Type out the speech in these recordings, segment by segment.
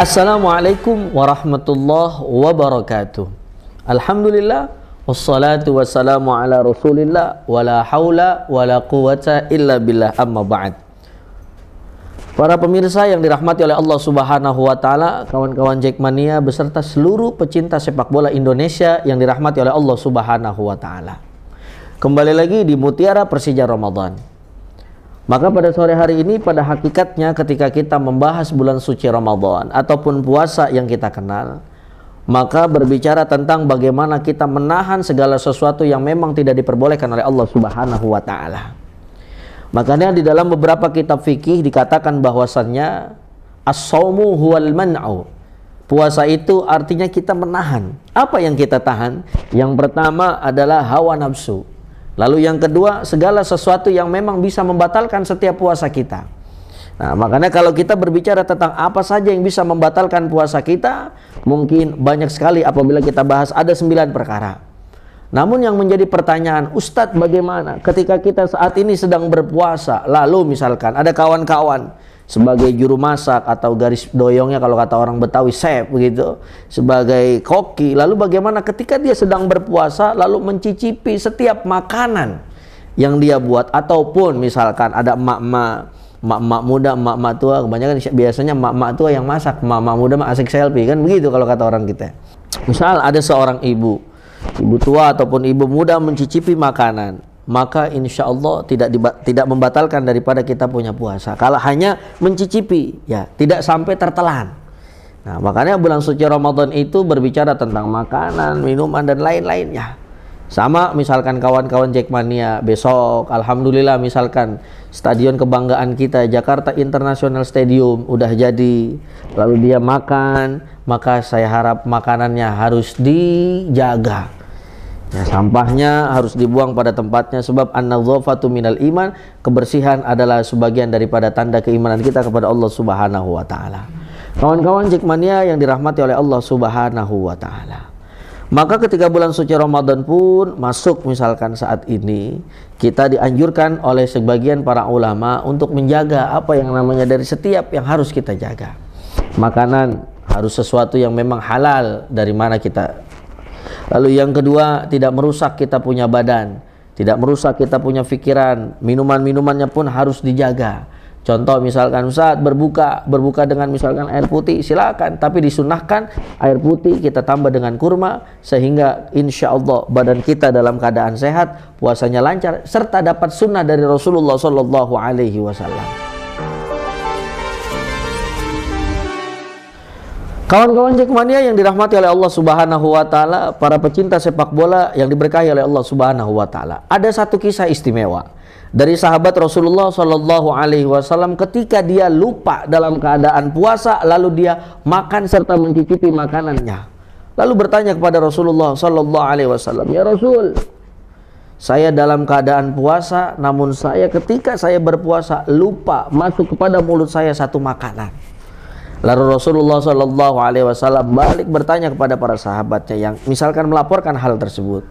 Assalamualaikum warahmatullahi wabarakatuh. Alhamdulillah wassalatu wassalamu ala Rasulillah wala haula wala quwata illa billah amma ba'd. Para pemirsa yang dirahmati oleh Allah Subhanahu wa taala, kawan-kawan Jackmania beserta seluruh pecinta sepak bola Indonesia yang dirahmati oleh Allah Subhanahu wa taala. Kembali lagi di Mutiara Persija Ramadan. Maka pada sore hari ini pada hakikatnya ketika kita membahas bulan suci Ramadan ataupun puasa yang kita kenal, maka berbicara tentang bagaimana kita menahan segala sesuatu yang memang tidak diperbolehkan oleh Allah Subhanahu wa taala. Makanya di dalam beberapa kitab fikih dikatakan bahwasannya as-saumu huwal man'u. Puasa itu artinya kita menahan. Apa yang kita tahan? Yang pertama adalah hawa nafsu. Lalu yang kedua, segala sesuatu yang memang bisa membatalkan setiap puasa kita. Nah, makanya kalau kita berbicara tentang apa saja yang bisa membatalkan puasa kita, mungkin banyak sekali apabila kita bahas ada sembilan perkara. Namun yang menjadi pertanyaan, Ustadz bagaimana ketika kita saat ini sedang berpuasa, lalu misalkan ada kawan-kawan sebagai juru masak atau garis doyongnya kalau kata orang Betawi chef begitu sebagai koki lalu bagaimana ketika dia sedang berpuasa lalu mencicipi setiap makanan yang dia buat ataupun misalkan ada emak-emak emak-emak muda, emak-emak tua, kebanyakan biasanya emak-emak tua yang masak, emak-emak muda mah asik selfie kan begitu kalau kata orang kita. Misal ada seorang ibu, ibu tua ataupun ibu muda mencicipi makanan maka insya Allah tidak tidak membatalkan daripada kita punya puasa. Kalau hanya mencicipi, ya tidak sampai tertelan. Nah, makanya bulan suci Ramadan itu berbicara tentang makanan, minuman dan lain-lainnya. Sama misalkan kawan-kawan Jackmania besok, alhamdulillah misalkan stadion kebanggaan kita Jakarta International Stadium udah jadi. Lalu dia makan, maka saya harap makanannya harus dijaga Ya, sampahnya harus dibuang pada tempatnya sebab an-nadhafatu minal iman, kebersihan adalah sebagian daripada tanda keimanan kita kepada Allah Subhanahu wa taala. Kawan-kawan jikmania yang dirahmati oleh Allah Subhanahu wa taala. Maka ketika bulan suci Ramadan pun masuk misalkan saat ini kita dianjurkan oleh sebagian para ulama untuk menjaga apa yang namanya dari setiap yang harus kita jaga. Makanan harus sesuatu yang memang halal dari mana kita Lalu yang kedua, tidak merusak kita punya badan, tidak merusak kita punya pikiran. Minuman-minumannya pun harus dijaga. Contoh misalkan saat berbuka, berbuka dengan misalkan air putih, silakan. Tapi disunahkan air putih kita tambah dengan kurma sehingga insya Allah badan kita dalam keadaan sehat, puasanya lancar, serta dapat sunnah dari Rasulullah Shallallahu Alaihi Wasallam. Kawan-kawan Jackmania yang dirahmati oleh Allah Subhanahu wa taala, para pecinta sepak bola yang diberkahi oleh Allah Subhanahu wa taala. Ada satu kisah istimewa dari sahabat Rasulullah Shallallahu alaihi wasallam ketika dia lupa dalam keadaan puasa lalu dia makan serta mencicipi makanannya. Lalu bertanya kepada Rasulullah Shallallahu alaihi wasallam, "Ya Rasul, saya dalam keadaan puasa namun saya ketika saya berpuasa lupa masuk kepada mulut saya satu makanan." Lalu Rasulullah Shallallahu Alaihi Wasallam balik bertanya kepada para sahabatnya yang misalkan melaporkan hal tersebut.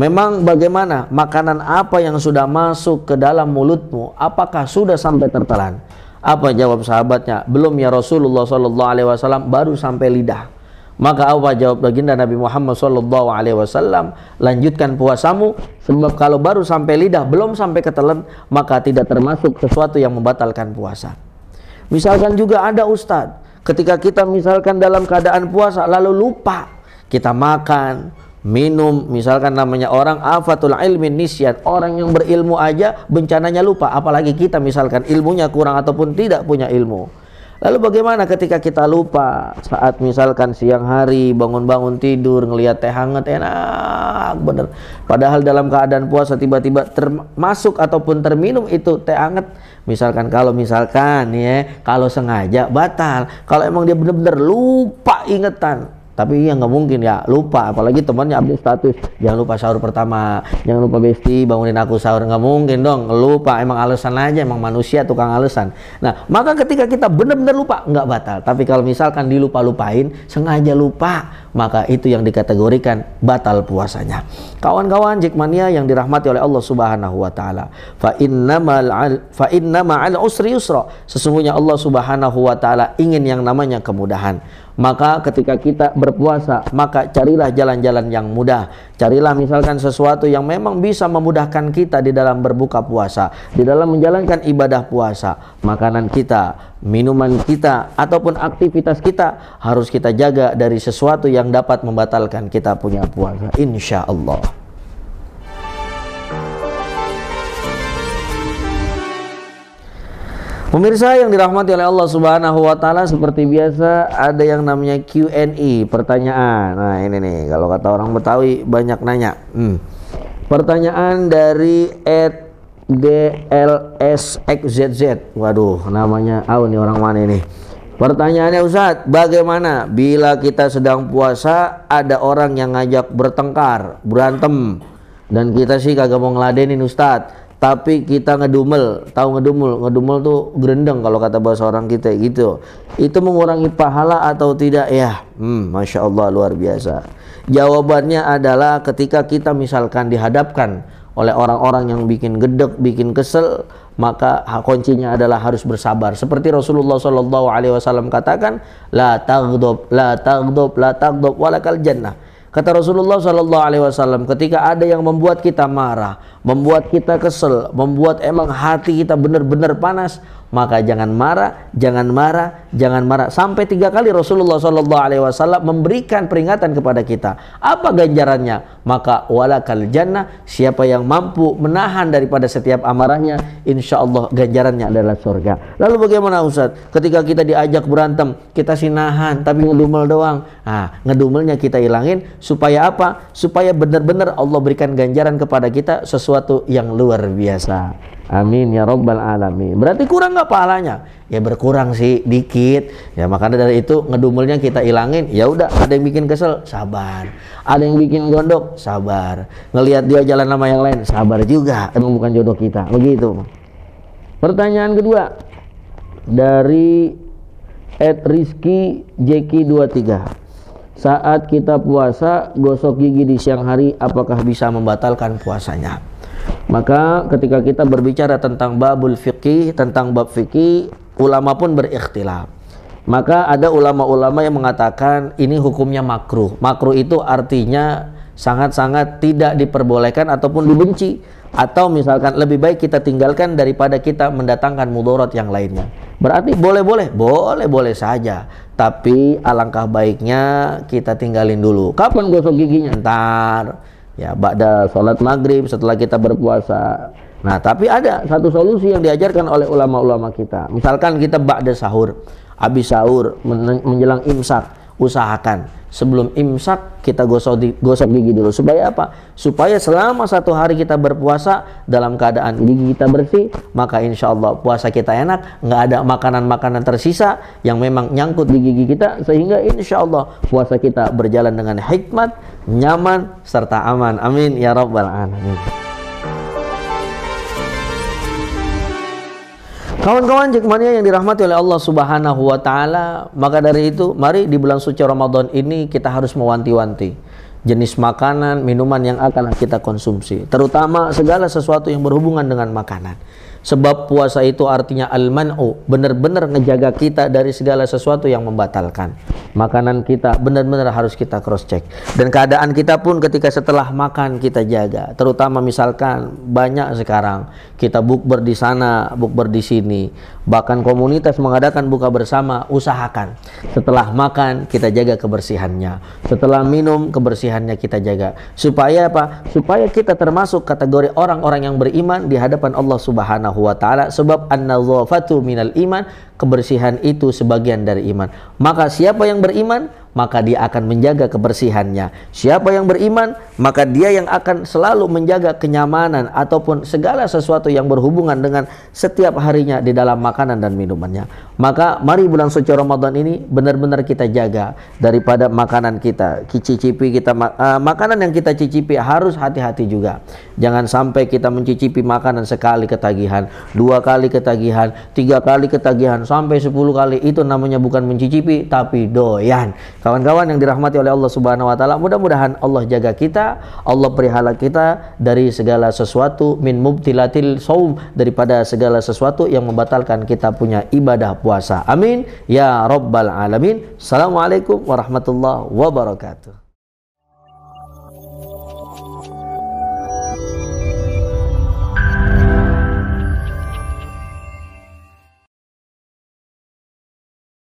Memang bagaimana makanan apa yang sudah masuk ke dalam mulutmu? Apakah sudah sampai tertelan? Apa jawab sahabatnya? Belum ya Rasulullah Shallallahu Alaihi Wasallam baru sampai lidah. Maka apa jawab baginda Nabi Muhammad Shallallahu Alaihi Wasallam? Lanjutkan puasamu, sebab kalau baru sampai lidah belum sampai ketelan maka tidak termasuk sesuatu yang membatalkan puasa. Misalkan juga ada ustadz, ketika kita misalkan dalam keadaan puasa lalu lupa kita makan, minum, misalkan namanya orang afatul ilmin nisyan, orang yang berilmu aja bencananya lupa, apalagi kita misalkan ilmunya kurang ataupun tidak punya ilmu. Lalu bagaimana ketika kita lupa saat misalkan siang hari bangun-bangun tidur ngelihat teh hangat enak bener. Padahal dalam keadaan puasa tiba-tiba termasuk ataupun terminum itu teh hangat. Misalkan kalau misalkan ya kalau sengaja batal, kalau emang dia bener-bener lupa ingetan tapi ya nggak mungkin ya lupa apalagi temannya update status jangan lupa sahur pertama jangan lupa besti bangunin aku sahur nggak mungkin dong lupa emang alasan aja emang manusia tukang alasan nah maka ketika kita benar-benar lupa nggak batal tapi kalau misalkan dilupa-lupain sengaja lupa maka itu yang dikategorikan batal puasanya kawan-kawan jikmania yang dirahmati oleh Allah Subhanahu wa taala fa al, fa innama al usri yusra sesungguhnya Allah Subhanahu wa taala ingin yang namanya kemudahan maka ketika kita berpuasa maka carilah jalan-jalan yang mudah carilah misalkan sesuatu yang memang bisa memudahkan kita di dalam berbuka puasa di dalam menjalankan ibadah puasa makanan kita minuman kita ataupun aktivitas kita harus kita jaga dari sesuatu yang dapat membatalkan kita punya puasa insya Allah Pemirsa yang dirahmati oleh Allah Subhanahu wa taala seperti biasa ada yang namanya Q&A, pertanyaan. Nah, ini nih kalau kata orang Betawi banyak nanya. Hmm. Pertanyaan dari DLSXZZ. Waduh, namanya aw oh, nih orang mana ini? Pertanyaannya Ustadz, bagaimana bila kita sedang puasa ada orang yang ngajak bertengkar, berantem dan kita sih kagak mau ngeladenin Ustadz tapi kita ngedumel tahu ngedumel ngedumel tuh gerendeng kalau kata bahasa orang kita gitu itu mengurangi pahala atau tidak ya hmm, masya Allah luar biasa jawabannya adalah ketika kita misalkan dihadapkan oleh orang-orang yang bikin gedek bikin kesel maka kuncinya adalah harus bersabar seperti Rasulullah Shallallahu Alaihi Wasallam katakan la tagdob la tagdob la tagdob walakal jannah Kata Rasulullah Shallallahu Alaihi Wasallam, ketika ada yang membuat kita marah, membuat kita kesel, membuat emang hati kita benar-benar panas, maka jangan marah, jangan marah, jangan marah. Sampai tiga kali Rasulullah Shallallahu Alaihi Wasallam memberikan peringatan kepada kita. Apa ganjarannya? Maka walakal jannah. Siapa yang mampu menahan daripada setiap amarahnya, insya Allah ganjarannya adalah surga. Lalu bagaimana Ustaz? Ketika kita diajak berantem, kita sih nahan, tapi ngedumel doang. Ah, ngedumelnya kita hilangin supaya apa? Supaya benar-benar Allah berikan ganjaran kepada kita sesuatu yang luar biasa. Amin ya robbal alamin. Berarti kurang nggak pahalanya? Ya berkurang sih, dikit. Ya makanya dari itu ngedumulnya kita ilangin. Ya udah, ada yang bikin kesel, sabar. Ada yang bikin gondok, sabar. Ngelihat dia jalan sama yang lain, sabar juga. Emang bukan jodoh kita, begitu. Pertanyaan kedua dari Ed Rizky Jeki 23 saat kita puasa gosok gigi di siang hari apakah bisa membatalkan puasanya maka ketika kita berbicara tentang babul fikih, tentang bab fikih, ulama pun berikhtilaf. Maka ada ulama-ulama yang mengatakan ini hukumnya makruh. Makruh itu artinya sangat-sangat tidak diperbolehkan ataupun dibenci atau misalkan lebih baik kita tinggalkan daripada kita mendatangkan mudorot yang lainnya. Berarti boleh-boleh, boleh-boleh saja. Tapi alangkah baiknya kita tinggalin dulu. Kapan gosok giginya? Ntar ya ba'da sholat maghrib setelah kita berpuasa nah tapi ada satu solusi yang diajarkan oleh ulama-ulama kita misalkan kita ba'da sahur habis sahur menjelang imsak usahakan sebelum imsak kita gosok di, gosok gigi dulu supaya apa supaya selama satu hari kita berpuasa dalam keadaan gigi kita bersih maka insya Allah puasa kita enak nggak ada makanan-makanan tersisa yang memang nyangkut di gigi kita sehingga insya Allah puasa kita berjalan dengan hikmat nyaman serta aman amin ya rabbal alamin Kawan-kawan jikmania yang dirahmati oleh Allah Subhanahu wa taala, maka dari itu mari di bulan suci Ramadan ini kita harus mewanti-wanti jenis makanan, minuman yang akan kita konsumsi, terutama segala sesuatu yang berhubungan dengan makanan. Sebab puasa itu artinya al-man'u, benar-benar ngejaga kita dari segala sesuatu yang membatalkan. Makanan kita benar-benar harus kita cross check. Dan keadaan kita pun ketika setelah makan kita jaga. Terutama misalkan banyak sekarang kita bukber di sana, bukber di sini. Bahkan komunitas mengadakan buka bersama, usahakan. Setelah makan kita jaga kebersihannya. Setelah minum kebersihannya kita jaga. Supaya apa? Supaya kita termasuk kategori orang-orang yang beriman di hadapan Allah Subhanahu Subhanahu wa taala sebab an-nazafatu minal iman, kebersihan itu sebagian dari iman. Maka siapa yang beriman maka dia akan menjaga kebersihannya. Siapa yang beriman, maka dia yang akan selalu menjaga kenyamanan ataupun segala sesuatu yang berhubungan dengan setiap harinya di dalam makanan dan minumannya. Maka mari bulan suci Ramadan ini benar-benar kita jaga daripada makanan kita, cicipi kita uh, makanan yang kita cicipi harus hati-hati juga. Jangan sampai kita mencicipi makanan sekali ketagihan, dua kali ketagihan, tiga kali ketagihan sampai sepuluh kali itu namanya bukan mencicipi tapi doyan Kawan-kawan yang dirahmati oleh Allah Subhanahu wa taala, mudah-mudahan Allah jaga kita, Allah perihala kita dari segala sesuatu min mubtilatil saum daripada segala sesuatu yang membatalkan kita punya ibadah puasa. Amin ya rabbal alamin. Assalamualaikum warahmatullahi wabarakatuh.